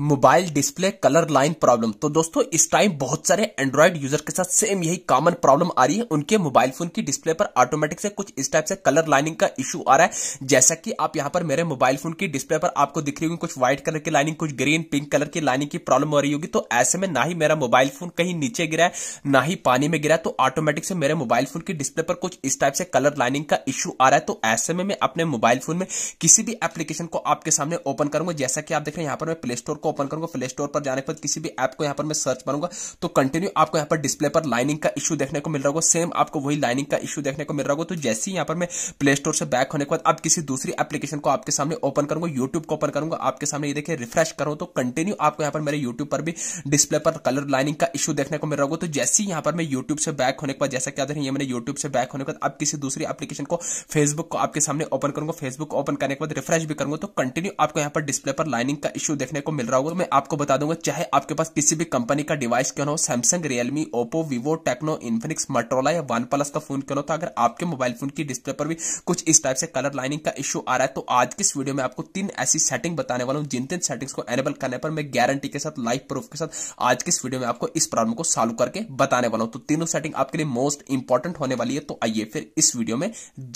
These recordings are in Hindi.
mobile display colour line problem तो दोस्तों इस टाइम बहुत सारे एंड्रॉइड यूजर के साथ सेम यही कॉमन प्रॉब्लम आ रही है उनके मोबाइल फोन की डिस्प्ले पर ऑटोमेटिक से कुछ इस टाइप से कलर लाइनिंग का इशू आ रहा है जैसा कि आप यहां पर मेरे मोबाइल फोन की डिस्प्ले पर आपको दिख रही होगी कुछ व्हाइट कलर की लाइनिंग कुछ ग्रीन पिंक कलर की लाइनिंग की प्रॉब्लम हो रही होगी तो ऐसे में ना ही मेरा मोबाइल फोन कहीं नीचे गिरा है ना ही पानी में गिरा तो ऑटोमेटिक से मेरे मोबाइल फोन की डिस्प्ले पर कुछ इस टाइप से कलर लाइनिंग का इश्यू आ रहा है तो ऐसे में मैं अपने मोबाइल फोन में किसी भी एप्लीकेशन को आपके सामने ओपन करूंगा जैसा कि आप देख रहे हैं यहां पर मैं प्ले स्टोर को ओपन करूंगा प्ले स्टोर पर जाने पर किसी भी ऐप को यहाँ पर मैं सर्च मारूंगा तो कंटिन्यू आपको यहाँ पर डिस्प्ले पर लाइनिंग का इशू देखने को मिल रहा होगा सेम आपको वही लाइनिंग का इशू देखने को मिल रहा होगा तो जैसे ही यहाँ पर मैं प्ले स्टोर से बैक होने के बाद अब किसी दूसरी एप्लीकेशन को आपके सामने ओपन करूंगा यूट्यूब को ओपन करूंगा आपके सामने ये देखिए रिफ्रेश करो तो कंटिन्यू आपको यहाँ पर मेरे यूट्यूब पर भी डिस्प्ले पर कलर लाइनिंग का इशू देखने को मिल रहा होगा तो जैसे ही यहाँ पर मैं यूट्यूब से बैक होने के बाद जैसा क्या देखें मैंने यूट्यूब से बैक होने के बाद अब किसी दूसरी एप्लीकेशन को फेसबुक को आपके सामने ओपन करूंगा फेसबुक ओपन करने के बाद रिफ्रेश भी करूंगा तो कंटिन्यू आपको यहाँ पर डिस्प्ले पर लाइनिंग का इशू देखने को मिल रहा कराऊंगा तो मैं आपको बता दूंगा चाहे आपके पास किसी भी कंपनी का डिवाइस क्यों हो Samsung Realme Oppo Vivo Tecno Infinix Motorola या वन प्लस का फोन क्यों हो तो अगर आपके मोबाइल फोन की डिस्प्ले पर भी कुछ इस टाइप से कलर लाइनिंग का इश्यू आ रहा है तो आज की इस वीडियो में आपको तीन ऐसी सेटिंग बताने वाला हूँ जिन तीन सेटिंग्स को एनेबल करने पर मैं गारंटी के साथ लाइफ प्रूफ के साथ आज की इस वीडियो में आपको इस प्रॉब्लम को सॉल्व करके बताने वाला हूँ तो तीनों सेटिंग आपके लिए मोस्ट इंपॉर्टेंट होने वाली है तो आइए फिर इस वीडियो में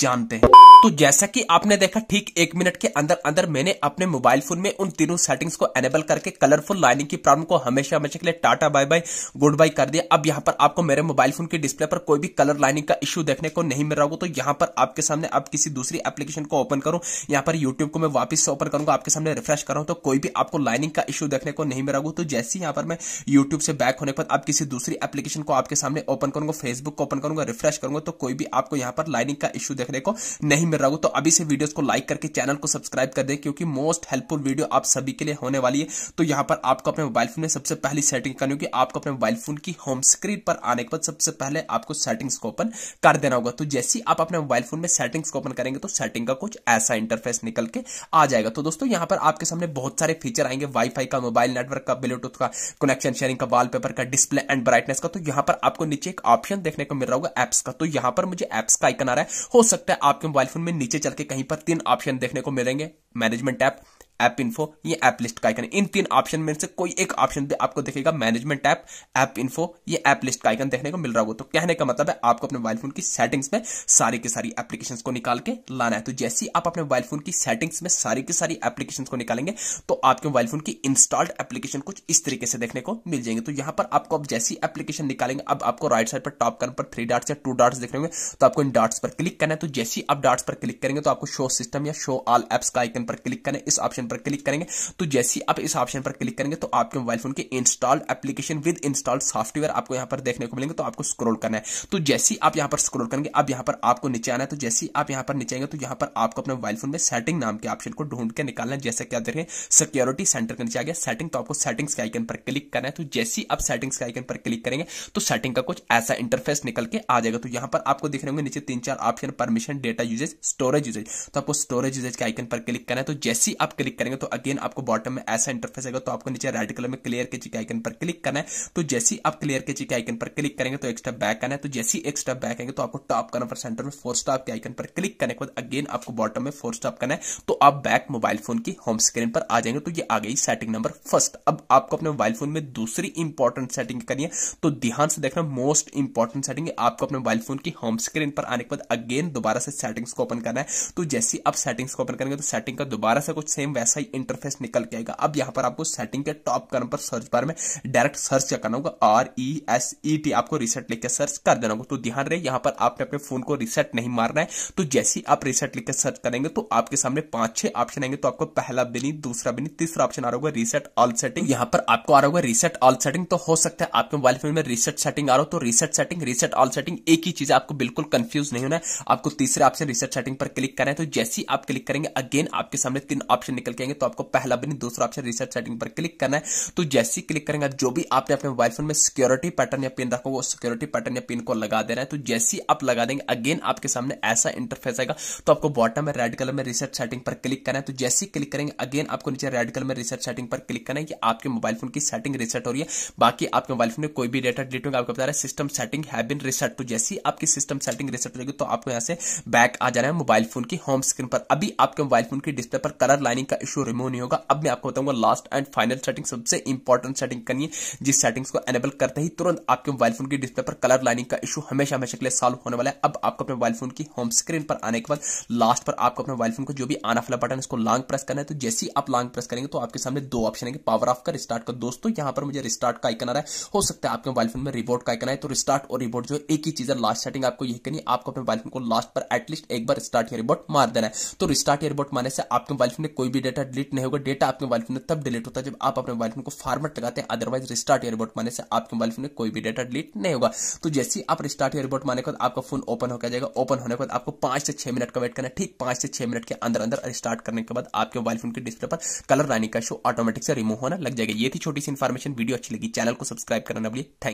जानते हैं तो जैसा कि आपने देखा ठीक एक मिनट के अंदर अंदर मैंने अपने मोबाइल फोन में उन तीनों सेटिंग्स को एनेबल करके कलरफुल लाइनिंग की प्रॉब्लम को हमेशा हमेशा के लिए tata bye bye goodbye कर दिया अब यहां पर आपको मेरे मोबाइल फोन के डिस्प्ले पर कोई भी कलर लाइनिंग का इश्यू देखने को नहीं मिल रहा होगा तो यहां पर आपके सामने आप किसी दूसरी एप्लीकेशन को ओपन करूं यहां पर यूट्यूब को मैं वापस ओपन करूंगा आपके सामने रिफ्रेश कर तो कोई भी आपको लाइनिंग का इश्यू देखने को नहीं मिल रहा होगा तो जैसे यहां पर मैं यूट्यूब से बैक होने पर आप किसी दूसरी एप्लीकेशन को आपके सामने ओपन करूंगा फेसबुक को ओपन करूंगा रिफ्रेश करूंगा तो कोई भी आपको यहां पर लाइनिंग का इश्यू देखने को नहीं मिल रहा होगा तो अभी से वीडियोस को लाइक करके चैनल को सब्सक्राइब कर दे क्योंकि मोस्ट हेल्पफुल वीडियो आप सभी के लिए होने वाली है तो यहाँ पर आपको अपने मोबाइल फोन में सबसे पहली सेटिंग करनी होगी आपको अपने मोबाइल फोन की होम स्क्रीन पर आने के बाद सबसे पहले आपको सेटिंग्स को ओपन कर देना होगा तो जैसे ही आप अपने मोबाइल फोन में सेटिंग्स को ओपन करेंगे तो सेटिंग का कुछ ऐसा इंटरफेस निकल के आ जाएगा तो दोस्तों यहां पर आपके सामने बहुत सारे फीचर आएंगे वाईफाई का मोबाइल नेटवर्क का ब्लूटूथ का कनेक्शन शेयरिंग का वॉलपेपर का डिस्प्ले एंड ब्राइटनेस का तो यहाँ पर आपको नीचे एक ऑप्शन देखने को मिल रहा होगा एप्स का तो यहाँ पर मुझे एप्स का आइकन आ रहा है हो सकता है आपके मोबाइल फोन में नीचे चल के कहीं पर तीन ऑप्शन देखने को मिलेंगे मैनेजमेंट ऐप ऐप इन्फो ये ऐप लिस्ट का आइकन इन तीन ऑप्शन में से कोई एक ऑप्शन पे आपको देखेगा मैनेजमेंट ऐप ऐप इन्फो या ऐप लिस्ट का आइकन देखने को मिल रहा होगा तो कहने का मतलब है आपको अपने मोबाइल फोन की सेटिंग्स में सारी की सारी एप्लीकेशन को निकाल के लाना है तो जैसे ही आप अपने मोबाइल फोन की सेटिंग्स में सारी की सारी एप्लीकेशन को निकालेंगे तो आपके मोबाइल फोन की इंस्टॉल्ड एप्लीकेशन कुछ इस तरीके से देखने को मिल जाएंगे तो यहां पर आपको अब जैसी एप्लीकेशन निकालेंगे अब आपको राइट साइड पर टॉप कर्न पर थ्री डार्ट्स या टू डार्ट्स देखने तो आपको इन डार्ट्स पर क्लिक करना है तो जैसी आप डार्ट्स पर क्लिक करेंगे तो आपको शो सिस्टम या शो ऑल एप्स का आइकन पर क्लिक करना है इस ऑप्शन पर क्लिक करेंगे तो जैसे आप इस ऑप्शन पर क्लिक करेंगे तो आपके मोबाइल फोन के installed application with installed software आपको यहां पर देखने को मिलेंगे तो आपको स्क्रोल करना है तो जैसे आप यहां पर स्क्रोल करेंगे अब यहां पर आपको नीचे आना है तो जैसे आप यहां पर नीचे आएंगे तो यहां पर आपको अपने मोबाइल फोन में सेटिंग नाम के ऑप्शन को ढूंढ के निकालना है जैसे क्या देखें सिक्योरिटी सेंटर के नीचे आ गया सेटिंग तो आपको सेटिंग्स के आइकन पर क्लिक करना है तो जैसे आप सेटिंग्स के आइकन पर क्लिक करेंगे तो सेटिंग का कुछ ऐसा इंटरफेस निकल के आ जाएगा तो यहां पर आपको देख रहे होंगे नीचे तीन चार option permission data usage storage usage तो आपको स्टोरेज यूजेज के आइकन पर क्लिक करना है तो जैसे आप क्लिक करेंगे तो अगेन आपको बॉटम में ऐसा इंटरफेस आएगा तो आपको नीचे रेड कलर में क्लियर के चिक आइकन पर क्लिक करना है तो जैसी आप क्लियर के चिक आइकन पर क्लिक करेंगे तो एक स्टेप बैक आना है तो जैसी एक स्टेप बैक आएंगे तो आपको टॉप करना पर सेंटर में फोर स्टॉप के आइकन पर क्लिक करने के बाद अगेन आपको बॉटम में फोर स्टॉप करना है तो आप बैक मोबाइल फोन की होम स्क्रीन पर आ जाएंगे तो ये आ गई सेटिंग नंबर फर्स्ट अब आपको अपने मोबाइल फोन में दूसरी इंपॉर्टेंट सेटिंग करनी है तो ध्यान से देखना मोस्ट इंपॉर्टेंट सेटिंग आपको अपने मोबाइल फोन की होम स्क्रीन पर आने के बाद अगेन दोबारा से सेटिंग्स को ओपन करना है तो जैसी आप सेटिंग्स को ओपन करेंगे तो सेटिंग का दोबारा से कुछ सेम वैसा ही इंटरफेस निकल के आएगा अब यहां पर आपको सेटिंग के टॉप कर्म पर सर्च बार में डायरेक्ट सर्च क्या करना होगा R E S E T आपको रिसेट लिख के सर्च कर देना होगा तो ध्यान रहे यहां पर आपने अपने फोन को रिसेट नहीं मारना है तो जैसे ही आप रिसेट लिख के सर्च करेंगे तो आपके सामने पांच छह ऑप्शन आएंगे तो आपको पहला भी नहीं दूसरा भी नहीं तीसरा ऑप्शन आ रहा होगा रिसेट ऑल सेटिंग यहां पर आपको आ रहा होगा रिसेट ऑल सेटिंग तो हो सकता है आपके मोबाइल फोन में रिसेट सेटिंग आ रहा हो तो reset setting reset all setting एक ही चीज आपको बिल्कुल कंफ्यूज नहीं होना है आपको तीसरे ऑप्शन रिसेट सेटिंग पर क्लिक करें तो जैसे ही आप क्लिक करेंगे अगेन आपके सामने तीन ऑप्शन निकल निकल के आएंगे तो आपको पहला बनी दूसरा ऑप्शन रिसर्च सेटिंग पर क्लिक करना है तो जैसे ही क्लिक करेंगे जो भी आपने अपने मोबाइल फोन में सिक्योरिटी पैटर्न या पिन रखो वो सिक्योरिटी पैटर्न या पिन को लगा देना है तो जैसी आप लगा देंगे अगेन आपके सामने ऐसा इंटरफेस आएगा तो आपको बॉटम में रेड कलर में रिसर्च सेटिंग पर क्लिक करना है तो जैसे ही क्लिक करेंगे अगेन आपको नीचे रेड कलर में रिसर्च सेटिंग पर क्लिक करना है कि आपके मोबाइल फोन की सेटिंग रिसेट हो रही है बाकी आपके मोबाइल फोन में कोई भी डेटा डिलीट होगा आपको बता रहा है सिस्टम सेटिंग है बिन रिसेट तो जैसी आपकी सिस्टम सेटिंग रिसेट होगी तो आपको यहाँ से बैक आ जाना है मोबाइल फोन की होम स्क्रीन पर अभी आपके मोबाइल फोन की डिस्प्ले पर कलर लाइनिंग का इशू रिमूव नहीं होगा अब मैं आपको बताऊंगा लास्ट एंड फाइनल सेटिंग सबसे इंपॉर्टेंट सेटिंग करनी है जिस सेटिंग्स को एनेबल करते ही तुरंत आपके मोबाइल फोन की डिस्प्ले पर कलर लाइनिंग का इशू हमेशा हमेशा के लिए सॉल्व होने वाला है अब आपको अपने मोबाइल फोन की होम स्क्रीन पर आने के बाद लास्ट पर आपको अपने मोबाइल फोन को जो भी आना फला बटन इसको लॉन्ग प्रेस करना है तो जैसे ही आप लॉन्ग प्रेस करेंगे तो आपके सामने दो ऑप्शन है पावर ऑफ का रिस्टार्ट का दोस्तों यहां पर मुझे रिस्टार्ट का आइकन आ रहा है हो सकता है आपके मोबाइल फोन में रिबोट का आइकन है तो रिस्टार्ट और रिबोट जो एक ही चीज है लास्ट सेटिंग आपको यही करनी आपको अपने मोबाइल फोन को लास्ट पर एटलीस्ट एक बार स्टार्ट या रिबोट मार देना है तो रिस्टार्ट या रिबोट मारने से आपके मोबाइल फोन में कोई भी डेटा डिलीट नहीं होगा डेटा आपके मोबाइल फोन में तब डिलीट होता है जब आप अपने मोबाइल फोन को फॉर्मेट लगाते हैं अदरवाइज रिस्टार्ट या रिबोट माने से आपके मोबाइल फोन में कोई भी डेटा डिलीट नहीं होगा तो जैसे ही आप रिस्टार्ट ईयर रिबोट माने के बाद आपका फोन ओपन होकर जाएगा ओपन होने के बाद आपको पांच से छह मिनट का वेट करना है ठीक पांच से छह मिनट के अंदर अंदर रिस्टार्ट करने के बाद आपके मोबाइल फोन के डिस्प्ले पर कलर रानी का शो ऑटोमेटिक से रिमूव होना लग जाएगा ये थी छोटी सी इन्फॉर्मेशन वीडियो अच्छी लगी चैनल को सब्सक्राइब करना बोलिए थैंक